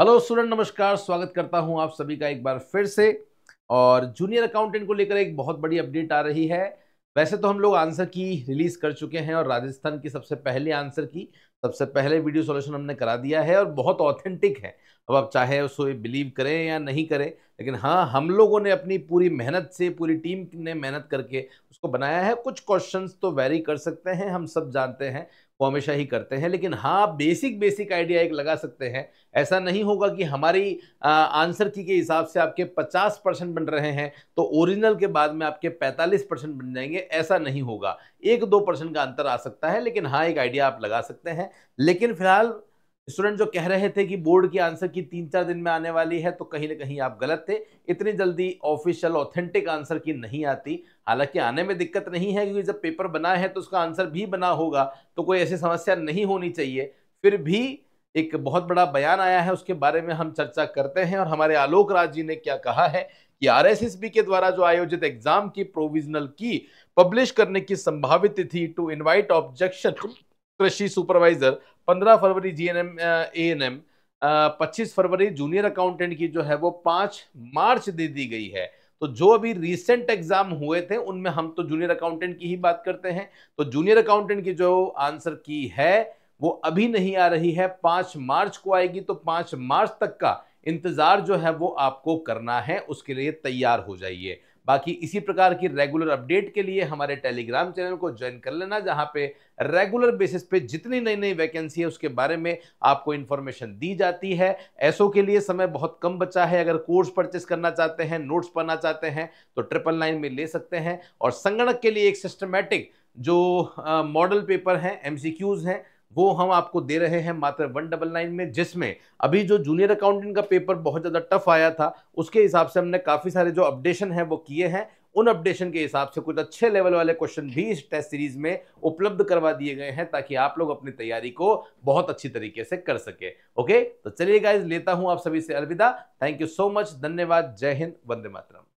hello student नमस्कार स्वागत करता हूं आप सभी का एक बार फिर से और जूनियर अकाउंटेंट को लेकर एक बहुत बड़ी अपडेट आ रही है वैसे तो हम लोग आंसर की रिलीज़ कर चुके हैं और राजस्थान की सबसे पहले आंसर की सबसे पहले वीडियो सॉल्यूशन हमने करा दिया है और बहुत ऑथेंटिक है अब आप चाहे उसको बिलीव करें या नहीं करें लेकिन हाँ हम लोगों ने अपनी पूरी मेहनत से पूरी टीम ने मेहनत करके उसको बनाया है कुछ क्वेश्चंस तो वेरी कर सकते हैं हम सब जानते हैं वो हमेशा ही करते हैं लेकिन हाँ बेसिक बेसिक आइडिया एक लगा सकते हैं ऐसा नहीं होगा कि हमारी आ, आंसर की के हिसाब से आपके 50 परसेंट बन रहे हैं तो ओरिजिनल के बाद में आपके 45 परसेंट बन जाएंगे ऐसा नहीं होगा एक दो परसेंट का अंतर आ सकता है लेकिन हाँ एक आइडिया आप लगा सकते हैं है लेकिन फिलहाल स्टूडेंट जो कह रहे थे कि बोर्ड की आंसर की तीन चार दिन में आने वाली है तो कहीं ना कहीं आप गलत थे इतनी जल्दी ऑफिशियल ऑथेंटिक आंसर की नहीं आती हालांकि आने में दिक्कत नहीं है क्योंकि जब पेपर बना है तो उसका आंसर भी बना होगा तो कोई ऐसी समस्या नहीं होनी चाहिए फिर भी एक बहुत बड़ा बयान आया है उसके बारे में हम चर्चा करते हैं और हमारे आलोक राज जी ने क्या कहा है कि आर के द्वारा जो आयोजित एग्जाम की प्रोविजनल की पब्लिश करने की संभावित तिथि टू इन्वाइट ऑब्जेक्शन कृषि सुपरवाइजर 15 फरवरी जी एन एम फरवरी जूनियर अकाउंटेंट की जो है वो पाँच मार्च दे दी गई है तो जो अभी रिसेंट एग्जाम हुए थे उनमें हम तो जूनियर अकाउंटेंट की ही बात करते हैं तो जूनियर अकाउंटेंट की जो आंसर की है वो अभी नहीं आ रही है पांच मार्च को आएगी तो पांच मार्च तक का इंतज़ार जो है वो आपको करना है उसके लिए तैयार हो जाइए बाकी इसी प्रकार की रेगुलर अपडेट के लिए हमारे टेलीग्राम चैनल को ज्वाइन कर लेना जहाँ पे रेगुलर बेसिस पे जितनी नई नई वैकेंसी है उसके बारे में आपको इन्फॉर्मेशन दी जाती है ऐसो के लिए समय बहुत कम बचा है अगर कोर्स परचेस करना चाहते हैं नोट्स पढ़ना चाहते हैं तो ट्रिपल नाइन में ले सकते हैं और संगणक के लिए एक सिस्टमेटिक जो मॉडल पेपर हैं एम हैं वो हम आपको दे रहे हैं मात्र वन डबल नाइन में जिसमें अभी जो जूनियर अकाउंटेंट का पेपर बहुत ज़्यादा टफ आया था उसके हिसाब से हमने काफ़ी सारे जो अपडेशन हैं वो किए हैं उन अपडेशन के हिसाब से कुछ अच्छे लेवल वाले क्वेश्चन भी इस टेस्ट सीरीज में उपलब्ध करवा दिए गए हैं ताकि आप लोग अपनी तैयारी को बहुत अच्छी तरीके से कर सके ओके तो चलिए गाइज लेता हूं आप सभी से अलविदा थैंक यू सो मच धन्यवाद जय हिंद वंदे मातरम